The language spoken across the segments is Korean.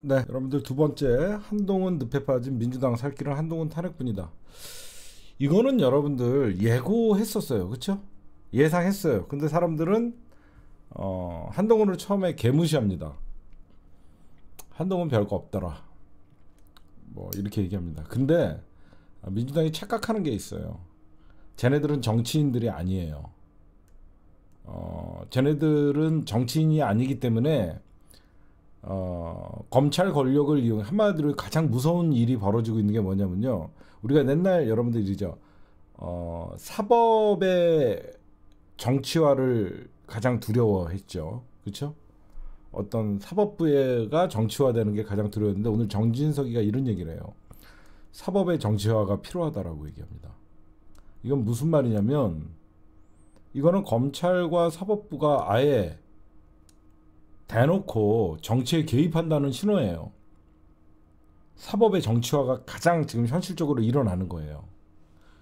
네, 여러분들 두 번째 한동훈 늪에 빠진 민주당 살 길은 한동훈 탄핵뿐이다. 이거는 여러분들 예고했었어요, 그렇죠? 예상했어요. 근데 사람들은 어, 한동훈을 처음에 개무시합니다. 한동훈 별거 없더라. 뭐 이렇게 얘기합니다. 근데 민주당이 착각하는 게 있어요. 쟤네들은 정치인들이 아니에요. 어, 쟤네들은 정치인이 아니기 때문에 어, 검찰 권력을 이용 한마디로 가장 무서운 일이 벌어지고 있는 게 뭐냐면요. 우리가 옛날 여러분들이죠. 어, 사법의 정치화를 가장 두려워했죠. 그렇죠? 어떤 사법부가 정치화되는 게 가장 두려웠는데 오늘 정진석이가 이런 얘기를 해요. 사법의 정치화가 필요하다라고 얘기합니다. 이건 무슨 말이냐면 이거는 검찰과 사법부가 아예 대놓고 정치에 개입한다는 신호예요. 사법의 정치화가 가장 지금 현실적으로 일어나는 거예요.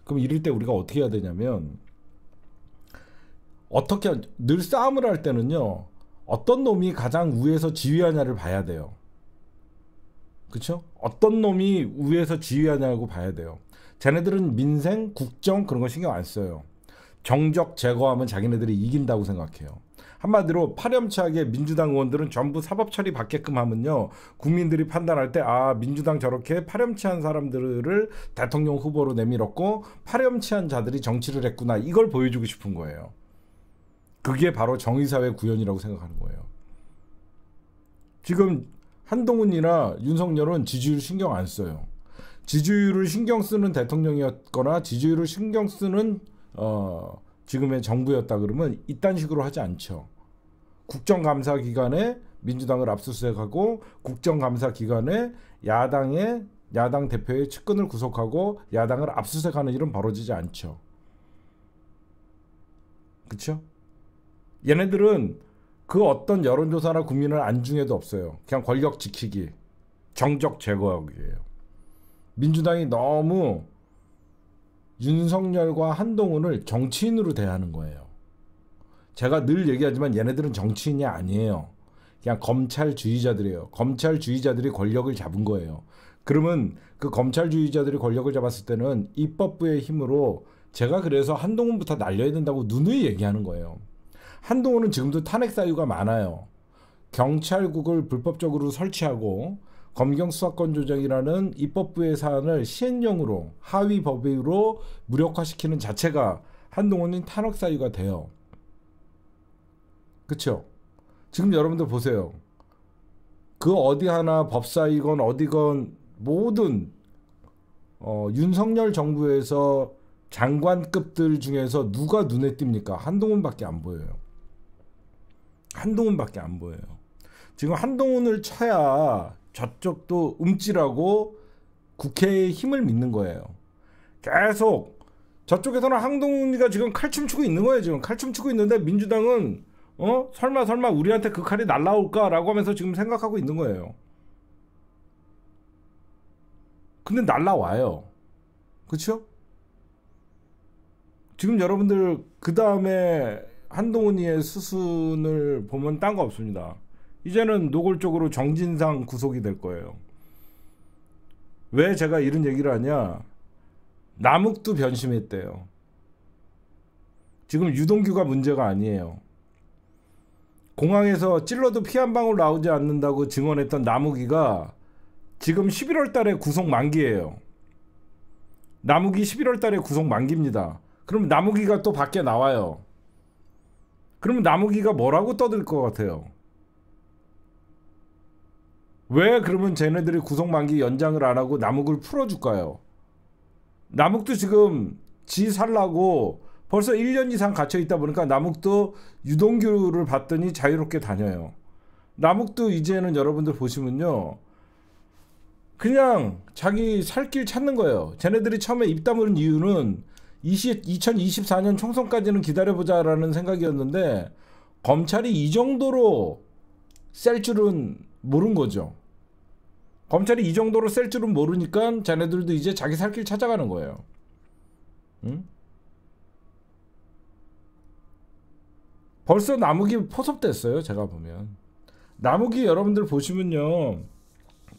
그럼 이럴 때 우리가 어떻게 해야 되냐면 어떻게 늘 싸움을 할 때는요. 어떤 놈이 가장 위에서 지휘하냐를 봐야 돼요. 그렇죠? 어떤 놈이 위에서 지휘하냐고 봐야 돼요. 쟤네들은 민생, 국정 그런 거 신경 안 써요. 정적 제거하면 자기네들이 이긴다고 생각해요. 한마디로 파렴치하게 민주당 의원들은 전부 사법 처리 받게끔 하면요. 국민들이 판단할 때 아, 민주당 저렇게 파렴치한 사람들을 대통령 후보로 내밀었고 파렴치한 자들이 정치를 했구나. 이걸 보여주고 싶은 거예요. 그게 바로 정의사회 구현이라고 생각하는 거예요. 지금 한동훈이나 윤석열은 지지율 신경 안 써요. 지지율을 신경 쓰는 대통령이었거나 지지율을 신경 쓰는 어, 지금의 정부였다 그러면 이딴 식으로 하지 않죠. 국정감사 기간에 민주당을 압수수색하고 국정감사 기간에 야당의 야당 대표의 측근을 구속하고 야당을 압수수색하는 일은 벌어지지 않죠. 그렇죠? 얘네들은 그 어떤 여론조사나 국민을 안중에도 없어요. 그냥 권력 지키기, 정적 제거하기예요. 민주당이 너무 윤석열과 한동훈을 정치인으로 대하는 거예요. 제가 늘 얘기하지만 얘네들은 정치인이 아니에요. 그냥 검찰주의자들이에요. 검찰주의자들이 권력을 잡은 거예요. 그러면 그 검찰주의자들이 권력을 잡았을 때는 입법부의 힘으로 제가 그래서 한동훈부터 날려야 된다고 누누이 얘기하는 거예요. 한동훈은 지금도 탄핵 사유가 많아요. 경찰국을 불법적으로 설치하고 검경 수사권 조정이라는 입법부의 사안을 시행령으로 하위 법으로 무력화시키는 자체가 한동훈은 탄핵 사유가 돼요. 그쵸 지금 여러분들 보세요. 그 어디 하나 법사위건 어디건 모든 어, 윤석열 정부에서 장관급들 중에서 누가 눈에 띕니까? 한동훈밖에 안 보여요. 한동훈밖에 안 보여요. 지금 한동훈을 쳐야 저쪽도 움찔하고 국회에 힘을 믿는 거예요. 계속 저쪽에서는 항동훈이가 지금 칼춤추고 있는 거예요. 지금 칼춤추고 있는데 민주당은 어 설마 설마 우리한테 그 칼이 날라올까라고 하면서 지금 생각하고 있는 거예요. 근데 날라와요. 그렇죠? 지금 여러분들 그 다음에 한동훈이의 수순을 보면 딴 거 없습니다. 이제는 노골적으로 정진상 구속이 될 거예요. 왜 제가 이런 얘기를 하냐? 남욱도 변심했대요. 지금 유동규가 문제가 아니에요. 공항에서 찔러도 피 한 방울 나오지 않는다고 증언했던 남욱이가 지금 11월 달에 구속 만기예요. 남욱이 11월 달에 구속 만기입니다. 그럼 남욱이가 또 밖에 나와요. 그럼면 남욱이가 뭐라고 떠들 것 같아요? 왜 그러면 쟤네들이 구속 만기 연장을 안 하고 남욱을 풀어줄까요? 남욱도 지금 지 살라고 벌써 1년 이상 갇혀 있다 보니까 남욱도 유동규를 봤더니 자유롭게 다녀요. 남욱도 이제는 여러분들 보시면요. 그냥 자기 살길 찾는 거예요. 쟤네들이 처음에 입 다물은 이유는 20, 2024년 총선까지는 기다려보자라는 생각이었는데 검찰이 이 정도로 셀 줄은 모른 거죠. 검찰이 이 정도로 셀 줄은 모르니까 자네들도 이제 자기 살길 찾아가는 거예요. 응? 벌써 나무기 포섭됐어요. 제가 보면 나무기 여러분들 보시면요.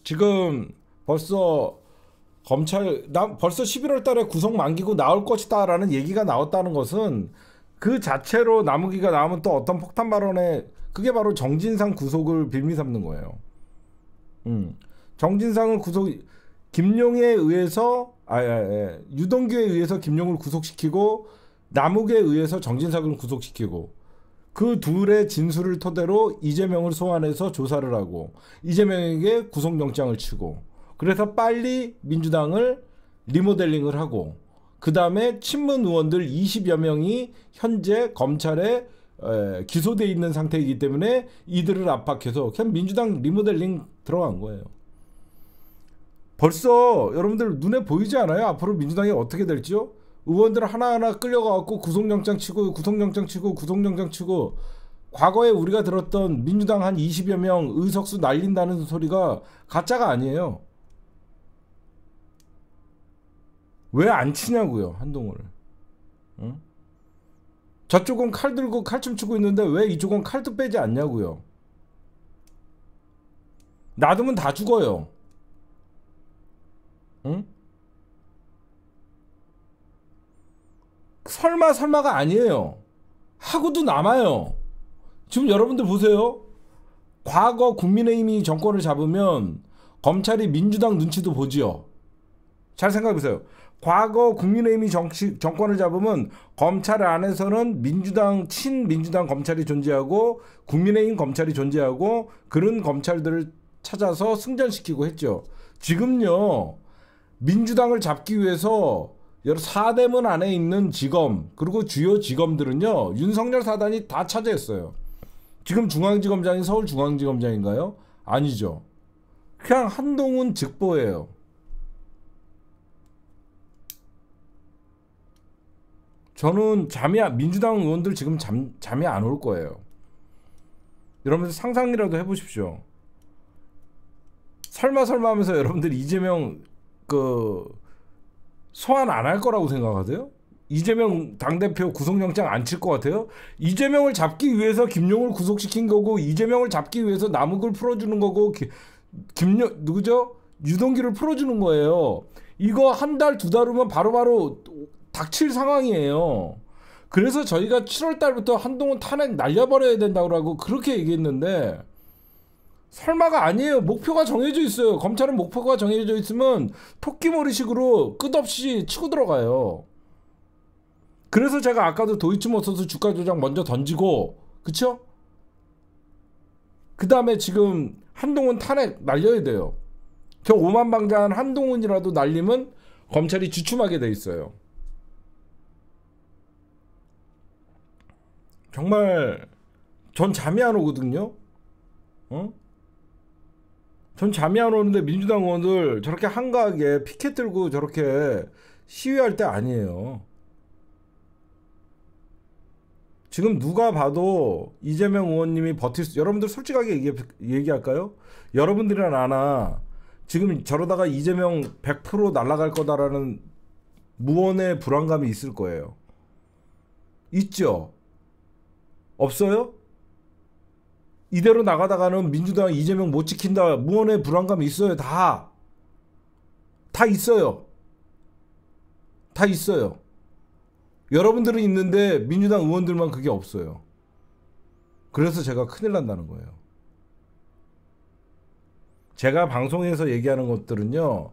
지금 벌써 검찰 나, 벌써 11월 달에 구속 만기고 나올 것이다라는 얘기가 나왔다는 것은 그 자체로 나무기가 나오면 또 어떤 폭탄 발언에 그게 바로 정진상 구속을 빌미 삼는 거예요. 음. 정진상을 구속 김용에 의해서 아, 아, 아 유동규에 의해서 김용을 구속시키고 남욱에 의해서 정진상을 구속시키고 그 둘의 진술을 토대로 이재명을 소환해서 조사를 하고 이재명에게 구속영장을 치고 그래서 빨리 민주당을 리모델링을 하고 그 다음에 친문 의원들 20여 명이 현재 검찰에 예, 기소돼 있는 상태이기 때문에 이들을 압박해서 그냥 민주당 리모델링 들어간 거예요. 벌써 여러분들 눈에 보이지 않아요? 앞으로 민주당이 어떻게 될지요? 의원들 하나하나 끌려가고 구속영장 치고 구속영장 치고 구속영장 치고 과거에 우리가 들었던 민주당 한 20여 명 의석수 날린다는 소리가 가짜가 아니에요. 왜 안 치냐고요 한동훈을. 응? 저쪽은 칼 들고 칼춤 추고 있는데 왜 이쪽은 칼도 빼지 않냐고요. 놔두면 다 죽어요. 응? 설마 설마가 아니에요. 하고도 남아요. 지금 여러분들 보세요. 과거 국민의힘이 정권을 잡으면 검찰이 민주당 눈치도 보지요. 잘 생각해보세요. 과거 국민의힘이 정치, 정권을 잡으면 검찰 안에서는 민주당 친민주당 검찰이 존재하고 국민의힘 검찰이 존재하고 그런 검찰들을 찾아서 승전시키고 했죠. 지금요 민주당을 잡기 위해서 여러 사대문 안에 있는 지검 그리고 주요 지검들은요 윤석열 사단이 다 차지했어요. 지금 중앙지검장이 서울중앙지검장인가요? 아니죠. 그냥 한동훈 직보예요. 저는 잠이 민주당 의원들 지금 잠 잠이 안 올 거예요. 여러분들 상상이라도 해보십시오. 설마 설마 하면서 여러분들 이재명 그 소환 안 할 거라고 생각하세요? 이재명 당대표 구속영장 안 칠 것 같아요? 이재명을 잡기 위해서 김용을 구속시킨 거고 이재명을 잡기 위해서 남욱을 풀어주는 거고 기, 김용 누구죠? 유동기를 풀어주는 거예요. 이거 한 달 두 달 후면 바로바로 바로 닥칠 상황이에요. 그래서 저희가 7월 달부터 한동훈 탄핵 날려버려야 된다고 그렇게 얘기했는데 설마가 아니에요. 목표가 정해져 있어요. 검찰은 목표가 정해져 있으면 토끼머리식으로 끝없이 치고 들어가요. 그래서 제가 아까도 도이치모터스 주가 조작 먼저 던지고 그쵸? 그 다음에 지금 한동훈 탄핵 날려야 돼요. 저 오만방자한 한동훈이라도 날리면 검찰이 주춤하게 돼 있어요. 정말 전 잠이 안 오거든요. 어? 전 잠이 안 오는데 민주당 의원들 저렇게 한가하게 피켓 들고 저렇게 시위할 때 아니에요. 지금 누가 봐도 이재명 의원님이 버틸 수 여러분들 솔직하게 얘기, 얘기할까요? 여러분들이나 나나 지금 저러다가 이재명 100% 날아갈 거다라는 무언의 불안감이 있을 거예요. 있죠. 없어요? 이대로 나가다가는 민주당 이재명 못 지킨다. 무언의 불안감 있어요. 다. 다 있어요. 다 있어요. 여러분들은 있는데 민주당 의원들만 그게 없어요. 그래서 제가 큰일 난다는 거예요. 제가 방송에서 얘기하는 것들은요,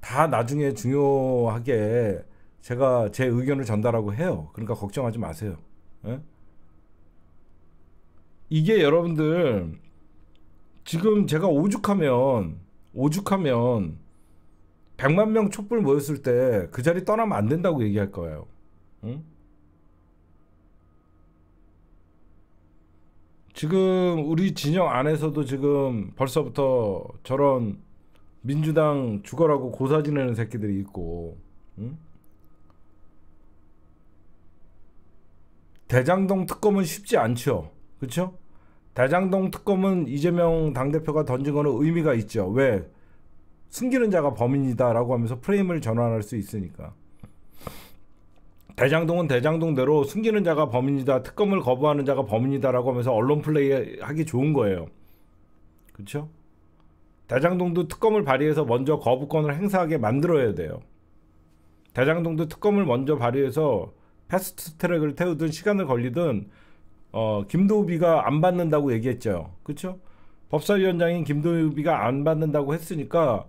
다 나중에 중요하게 제가 제 의견을 전달하고 해요. 그러니까 걱정하지 마세요. 에? 예? 이게 여러분들 지금 제가 오죽하면 오죽하면 100만 명 촛불 모였을 때 그 자리 떠나면 안 된다고 얘기할 거예요. 응? 지금 우리 진영 안에서도 지금 벌써부터 저런 민주당 죽어라고 고사 지내는 새끼들이 있고 응? 대장동 특검은 쉽지 않죠. 그렇죠? 대장동 특검은 이재명 당대표가 던진 거는 의미가 있죠. 왜? 숨기는 자가 범인이다라고 하면서 프레임을 전환할 수 있으니까. 대장동은 대장동대로 숨기는 자가 범인이다, 특검을 거부하는 자가 범인이다라고 하면서 언론 플레이 하기 좋은 거예요. 그렇죠? 대장동도 특검을 발의해서 먼저 거부권을 행사하게 만들어야 돼요. 대장동도 특검을 먼저 발의해서 패스트 트랙을 태우든 시간을 걸리든 어, 김도비가 안 받는다고 얘기했죠. 그렇죠? 법사위원장인 김도비가 안 받는다고 했으니까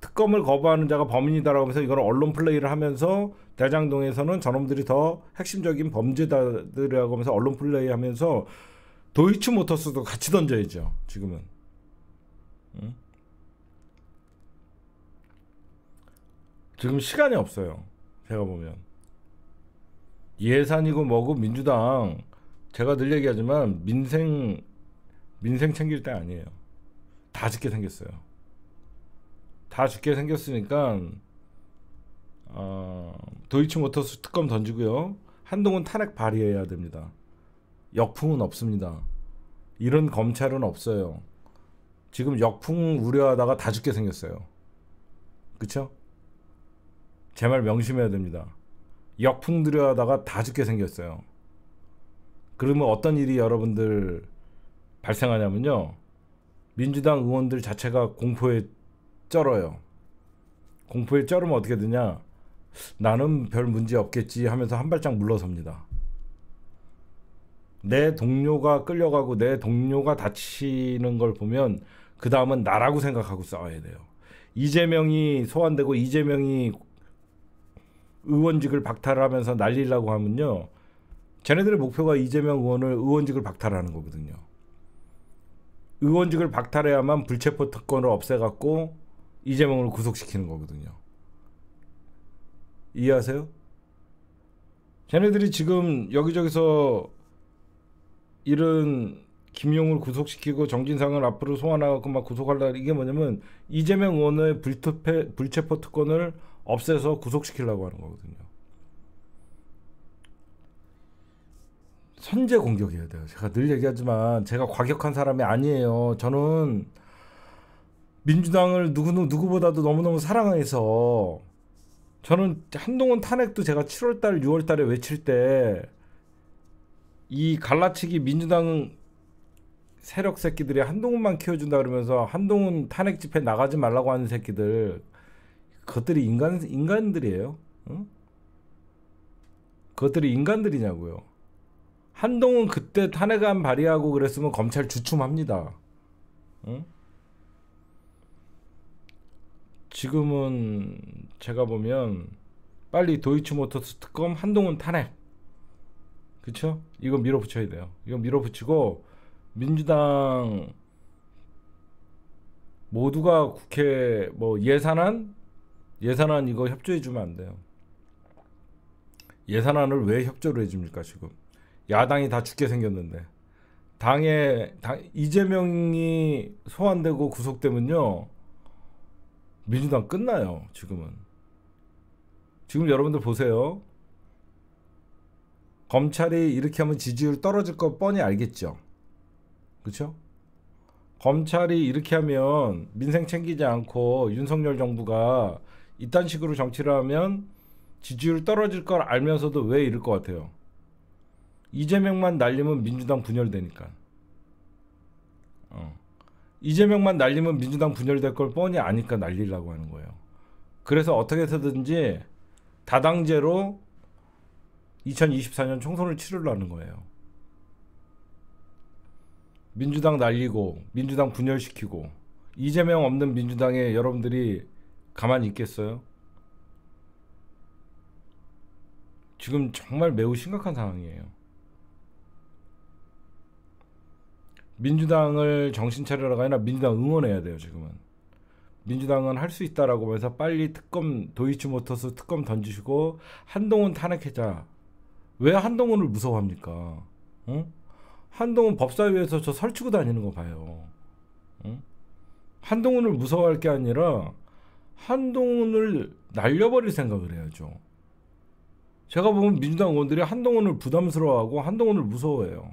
특검을 거부하는 자가 범인이다라고 하면서 이걸 언론 플레이를 하면서 대장동에서는 저놈들이 더 핵심적인 범죄자들이라고 하면서 언론 플레이 하면서 도이치모터스도 같이 던져야죠. 지금은. 응? 지금 시간이 없어요. 제가 보면. 예산이고 뭐고 민주당 제가 늘 얘기하지만 민생 민생 챙길 때 아니에요. 다 죽게 생겼어요. 다 죽게 생겼으니까 어, 도이치모터스 특검 던지고요. 한동훈 탄핵 발의해야 됩니다. 역풍은 없습니다. 이런 검찰은 없어요. 지금 역풍 우려하다가 다 죽게 생겼어요. 그쵸? 제 말 명심해야 됩니다. 역풍 들여하다가 다 죽게 생겼어요. 그러면 어떤 일이 여러분들 발생하냐면요. 민주당 의원들 자체가 공포에 쩔어요. 공포에 쩔으면 어떻게 되냐? 나는 별 문제 없겠지 하면서 한 발짝 물러섭니다. 내 동료가 끌려가고 내 동료가 다치는 걸 보면 그 다음은 나라고 생각하고 싸워야 돼요. 이재명이 소환되고 이재명이 의원직을 박탈하면서 날리려고 하면요. 쟤네들의 목표가 이재명 의원을 의원직을 박탈하는 거거든요. 의원직을 박탈해야만 불체포 특권을 없애갖고 이재명을 구속시키는 거거든요. 이해하세요? 쟤네들이 지금 여기저기서 이런 김용을 구속시키고 정진상을 앞으로 소환하고 막 구속하려 이게 뭐냐면 이재명 의원의 불투패, 불체포 특권을 없애서 구속시키려고 하는 거거든요. 선제 공격해야 돼요. 제가 늘 얘기하지만 제가 과격한 사람이 아니에요. 저는 민주당을 누구 누구보다도 너무너무 사랑해서 저는 한동훈 탄핵도 제가 7월 달, 6월 달에 외칠 때 이 갈라치기 민주당 세력 새끼들이 한동훈만 키워준다 그러면서 한동훈 탄핵 집회 나가지 말라고 하는 새끼들 그것들이 인간 인간들이에요. 응? 그것들이 인간들이냐고요. 한동훈 그때 탄핵안 발의하고 그랬으면 검찰 주춤합니다. 응? 지금은 제가 보면 빨리 도이치모터스 특검 한동훈 탄핵. 그쵸? 이거 밀어붙여야 돼요. 이거 밀어붙이고 민주당 모두가 국회 뭐 예산안 예산안 이거 협조해 주면 안 돼요. 예산안을 왜 협조를 해 줍니까 지금? 야당이 다 죽게 생겼는데 당에 당, 이재명이 소환되고 구속되면요 민주당 끝나요 지금은 지금 여러분들 보세요 검찰이 이렇게 하면 지지율 떨어질 거 뻔히 알겠죠 그렇죠 검찰이 이렇게 하면 민생 챙기지 않고 윤석열 정부가 이딴 식으로 정치를 하면 지지율 떨어질 걸 알면서도 왜 이럴 것 같아요 이재명만 날리면 민주당 분열되니까. 어. 이재명만 날리면 민주당 분열될 걸 뻔히 아니까 날리려고 하는 거예요. 그래서 어떻게 해서든지 다당제로 2024년 총선을 치르려는 거예요. 민주당 날리고 민주당 분열시키고 이재명 없는 민주당에 여러분들이 가만히 있겠어요? 지금 정말 매우 심각한 상황이에요. 민주당을 정신 차려라가 아니라 민주당 응원해야 돼요 지금은. 민주당은 할 수 있다라고 해서 빨리 특검 도이치모터스 특검 던지시고 한동훈 탄핵해자. 왜 한동훈을 무서워합니까? 응? 한동훈 법사위에서 저 설치고 다니는 거 봐요. 응? 한동훈을 무서워할 게 아니라 한동훈을 날려버릴 생각을 해야죠. 제가 보면 민주당 의원들이 한동훈을 부담스러워하고 한동훈을 무서워해요.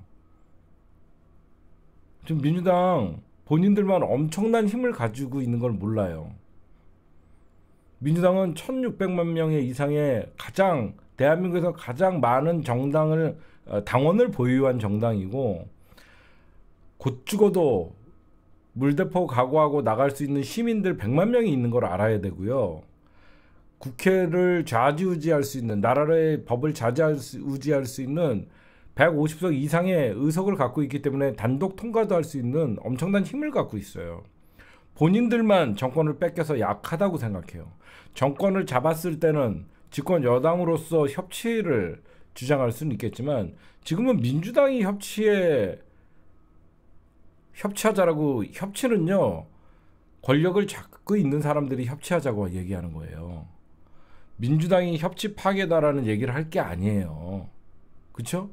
지금 민주당 본인들만 엄청난 힘을 가지고 있는 걸 몰라요. 민주당은 1,600만 명의 이상의 가장 대한민국에서 가장 많은 정당을 어, 당원을 보유한 정당이고 곧 죽어도 물대포 각오하고 나갈 수 있는 시민들 100만 명이 있는 걸 알아야 되고요. 국회를 좌지우지할 수 있는 나라의 법을 좌지우지할 수 있는 150석 이상의 의석을 갖고 있기 때문에 단독 통과도 할 수 있는 엄청난 힘을 갖고 있어요. 본인들만 정권을 뺏겨서 약하다고 생각해요. 정권을 잡았을 때는 집권 여당으로서 협치를 주장할 수는 있겠지만 지금은 민주당이 협치에 협치하자라고 협치는요 권력을 잡고 있는 사람들이 협치하자고 얘기하는 거예요. 민주당이 협치 파괴다라는 얘기를 할 게 아니에요. 그렇죠?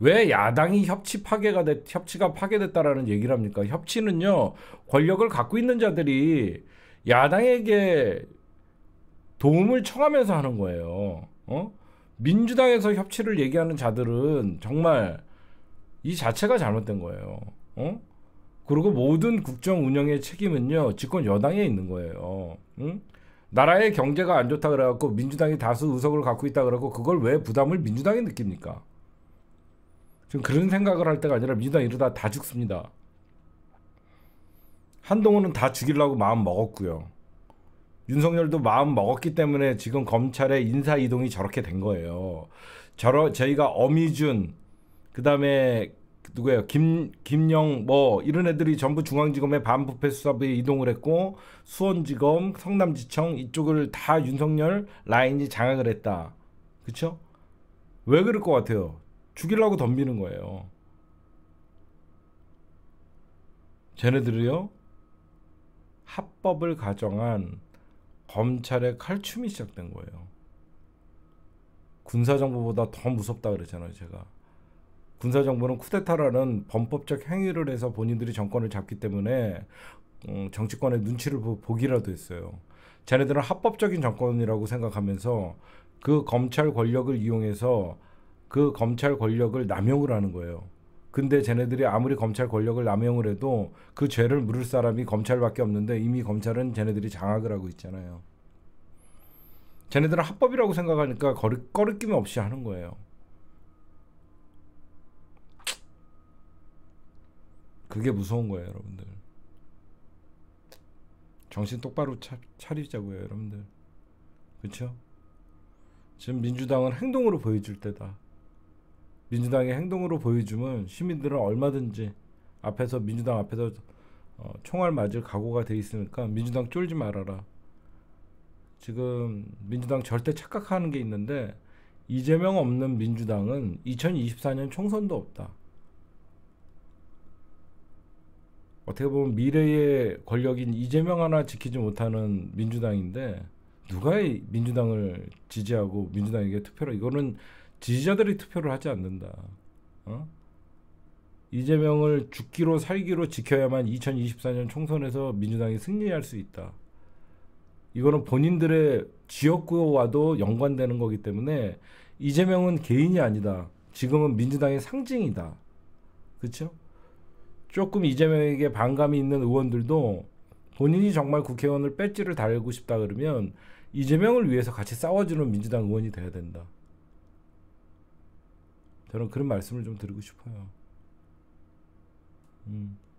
왜 야당이 협치 파괴가 됐, 협치가 파괴됐다라는 얘기를 합니까? 협치는요 권력을 갖고 있는 자들이 야당에게 도움을 청하면서 하는 거예요. 어? 민주당에서 협치를 얘기하는 자들은 정말 이 자체가 잘못된 거예요. 어? 그리고 모든 국정 운영의 책임은요 집권 여당에 있는 거예요. 응? 나라의 경제가 안 좋다 그래갖고 민주당이 다수 의석을 갖고 있다 그래갖고 그걸 왜 부담을 민주당이 느낍니까? 지금 그런 생각을 할 때가 아니라 민주당 이러다 다 죽습니다. 한동훈은 다 죽이려고 마음 먹었고요. 윤석열도 마음 먹었기 때문에 지금 검찰의 인사 이동이 저렇게 된 거예요. 저러 저희가 어미준 그다음에 누구예요? 김 김영 뭐 이런 애들이 전부 중앙지검에 반부패 수사부에 이동을 했고 수원지검, 성남지청 이쪽을 다 윤석열 라인이 장악을 했다. 그렇죠? 왜 그럴 것 같아요? 죽이려고 덤비는 거예요. 쟤네들이요 합법을 가정한 검찰의 칼춤이 시작된 거예요. 군사정부보다 더 무섭다 그랬잖아요, 제가. 군사정부는 쿠데타라는 범법적 행위를 해서 본인들이 정권을 잡기 때문에 음, 정치권의 눈치를 보, 기라도 했어요. 쟤네들은 합법적인 정권이라고 생각하면서 그 검찰 권력을 이용해서 그 검찰 권력을 남용을 하는 거예요. 근데 쟤네들이 아무리 검찰 권력을 남용을 해도 그 죄를 물을 사람이 검찰밖에 없는데 이미 검찰은 쟤네들이 장악을 하고 있잖아요. 쟤네들은 합법이라고 생각하니까 거리, 낌 없이 하는 거예요. 그게 무서운 거예요, 여러분들. 정신 똑바로 차, 차리자고요, 여러분들. 그렇죠? 지금 민주당은 행동으로 보여줄 때다. 민주당의 행동으로 보여주면 시민들은 얼마든지 앞에서 민주당 앞에서 어, 총알 맞을 각오가 돼 있으니까 민주당 쫄지 말아라. 지금 민주당 절대 착각하는 게 있는데 이재명 없는 민주당은 2024년 총선도 없다. 어떻게 보면 미래의 권력인 이재명 하나 지키지 못하는 민주당인데 누가 민주당을 지지하고 민주당에게 투표를 이거는 지지자들이 투표를 하지 않는다. 어? 이재명을 죽기로 살기로 지켜야만 2024년 총선에서 민주당이 승리할 수 있다. 이거는 본인들의 지역구와도 연관되는 거기 때문에 이재명은 개인이 아니다. 지금은 민주당의 상징이다. 그렇죠? 조금 이재명에게 반감이 있는 의원들도 본인이 정말 국회의원을 배지를 달고 싶다 그러면 이재명을 위해서 같이 싸워주는 민주당 의원이 돼야 된다. 저는 그런 말씀을 좀 드리고 싶어요. 음.